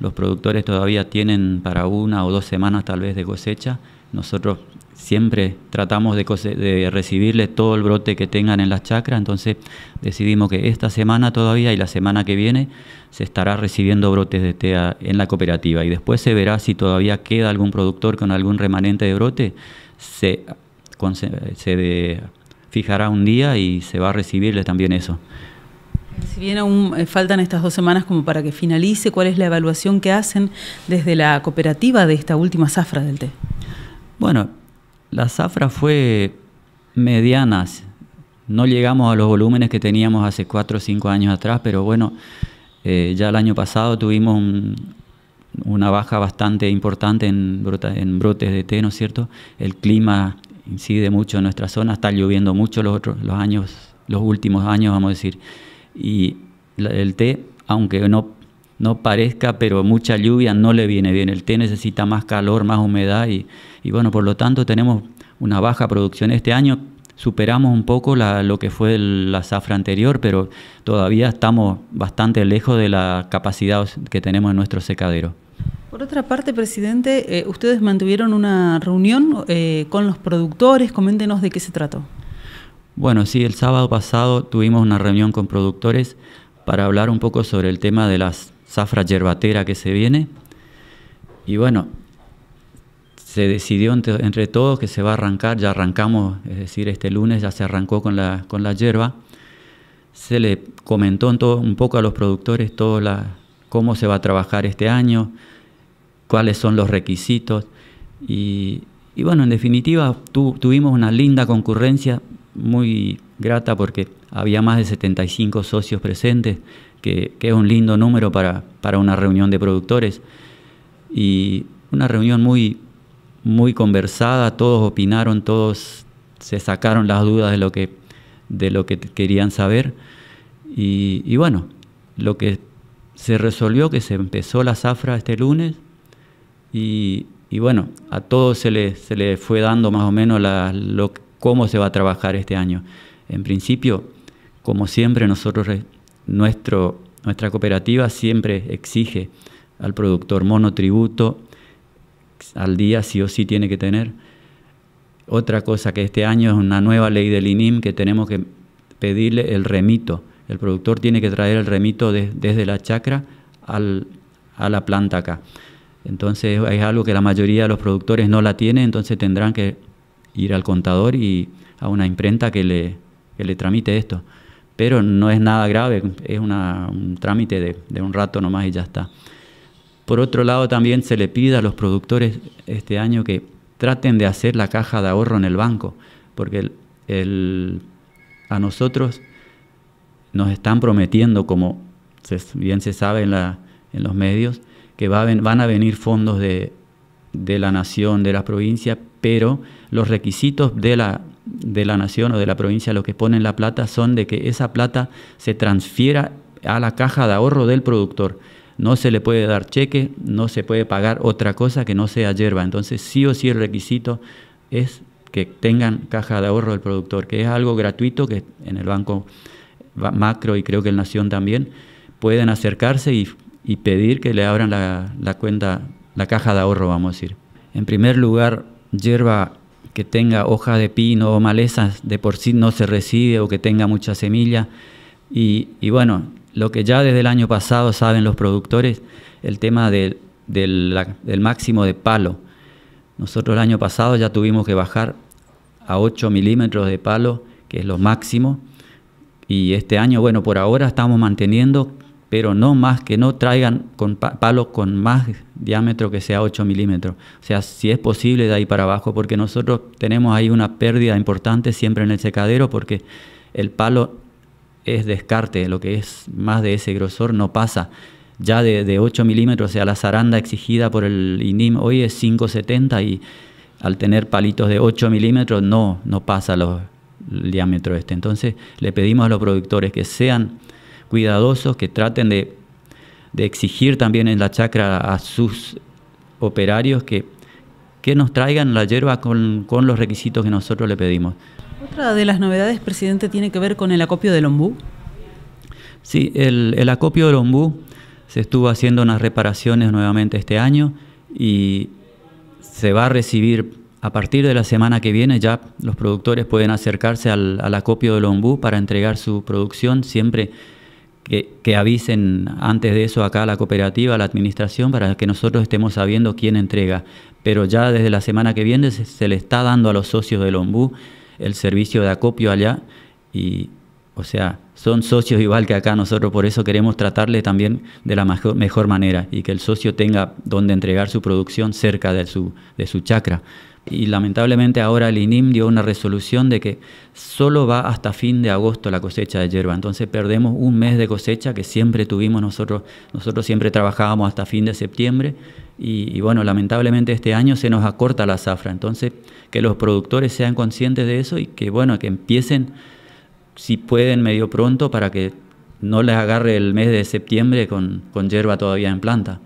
Los productores todavía tienen para una o dos semanas tal vez de cosecha. Nosotros siempre tratamos de, de recibirles todo el brote que tengan en las chacras, entonces decidimos que esta semana todavía y la semana que viene se estará recibiendo brotes de tea en la cooperativa y después se verá si todavía queda algún productor con algún remanente de brote, se, fijará un día y se va a recibirles también eso. Si bien aún eh, faltan estas dos semanas como para que finalice, ¿cuál es la evaluación que hacen desde la cooperativa de esta última zafra del té? Bueno, la zafra fue medianas. No llegamos a los volúmenes que teníamos hace cuatro o cinco años atrás, pero bueno, eh, ya el año pasado tuvimos una baja bastante importante en, en brotes de té, ¿no es cierto? El clima incide mucho en nuestra zona, está lloviendo mucho los, otros, los años, los últimos años, vamos a decir y el té, aunque no, no parezca, pero mucha lluvia no le viene bien. El té necesita más calor, más humedad y, bueno, por lo tanto tenemos una baja producción este año. Superamos un poco lo que fue la zafra anterior, pero todavía estamos bastante lejos de la capacidad que tenemos en nuestro secadero. Por otra parte, presidente, eh, ustedes mantuvieron una reunión eh, con los productores. Coméntenos de qué se trató. Bueno, sí, el sábado pasado tuvimos una reunión con productores para hablar un poco sobre el tema de la zafra yerbatera que se viene. Y bueno, se decidió entre, todos que se va a arrancar, ya arrancamos, es decir, este lunes ya se arrancó con la, con la yerba. Se le comentó un poco a los productores la, cómo se va a trabajar este año, cuáles son los requisitos. Y, bueno, en definitiva, tuvimos una linda concurrencia muy grata porque había más de 75 socios presentes, que, es un lindo número para, una reunión de productores. Y una reunión muy, muy conversada, todos opinaron, todos se sacaron las dudas de lo que, de lo que querían saber. Y, bueno, lo que se resolvió que se empezó la zafra este lunes y, bueno, a todos se les se le fue dando más o menos la, lo, cómo se va a trabajar este año. En principio, como siempre, nosotros, nuestra cooperativa siempre exige al productor monotributo al día sí o sí tiene que tener. Otra cosa que este año es una nueva ley del INIM que tenemos que pedirle el remito. El productor tiene que traer el remito desde la chacra a la planta acá. Entonces es algo que la mayoría de los productores no la tiene, entonces tendrán que ir al contador y a una imprenta que le, le tramite esto. Pero no es nada grave, es un trámite de, un rato nomás y ya está. Por otro lado, también se le pide a los productores este año que traten de hacer la caja de ahorro en el banco, porque a nosotros nos están prometiendo, como bien se sabe en, la, en los medios, que van a venir fondos de de la nación, de la provincia, pero los requisitos de la, de la nación o de la provincia, lo que ponen la plata, son de que esa plata se transfiera a la caja de ahorro del productor. No se le puede dar cheque, no se puede pagar otra cosa que no sea hierba. Entonces, sí o sí el requisito es que tengan caja de ahorro del productor, que es algo gratuito que en el Banco Macro y creo que en Nación también pueden acercarse y, pedir que le abran la, la cuenta la caja de ahorro, vamos a decir. En primer lugar, hierba que tenga hojas de pino o malezas de por sí no se reside o que tenga mucha semilla. Y, bueno, lo que ya desde el año pasado saben los productores, el tema del máximo de palo. Nosotros el año pasado ya tuvimos que bajar a 8 milímetros de palo, que es lo máximo. Y este año, bueno, por ahora estamos manteniendo pero no más, que no traigan palos con más diámetro que sea 8 milímetros. O sea, si es posible de ahí para abajo, porque nosotros tenemos ahí una pérdida importante siempre en el secadero, porque el palo es descarte, lo que es más de ese grosor no pasa. Ya de, 8 milímetros, o sea, la zaranda exigida por el INIM hoy es 5,70 y al tener palitos de 8 milímetros no, no pasa los, el diámetro este. Entonces le pedimos a los productores que sean cuidadosos, que traten de, de exigir también en la chacra a sus operarios que, que nos traigan la hierba con, con, los requisitos que nosotros le pedimos. Otra de las novedades, presidente, tiene que ver con el acopio del ombú. Sí, el, el acopio del ombú se estuvo haciendo unas reparaciones nuevamente este año y se va a recibir a partir de la semana que viene ya los productores pueden acercarse al, al acopio del ombú para entregar su producción siempre que, avisen antes de eso acá a la cooperativa, a la administración, para que nosotros estemos sabiendo quién entrega. Pero ya desde la semana que viene se, le está dando a los socios del Ombú el servicio de acopio allá y, o sea, son socios igual que acá nosotros, por eso queremos tratarle también de la mejor, manera y que el socio tenga donde entregar su producción cerca de su, de su chacra. Y lamentablemente ahora el INIM dio una resolución de que solo va hasta fin de agosto la cosecha de hierba. Entonces perdemos un mes de cosecha que siempre tuvimos nosotros. Nosotros siempre trabajábamos hasta fin de septiembre y, y bueno, lamentablemente este año se nos acorta la zafra. Entonces que los productores sean conscientes de eso y que bueno, que empiecen si pueden medio pronto para que no les agarre el mes de septiembre con, con hierba todavía en planta.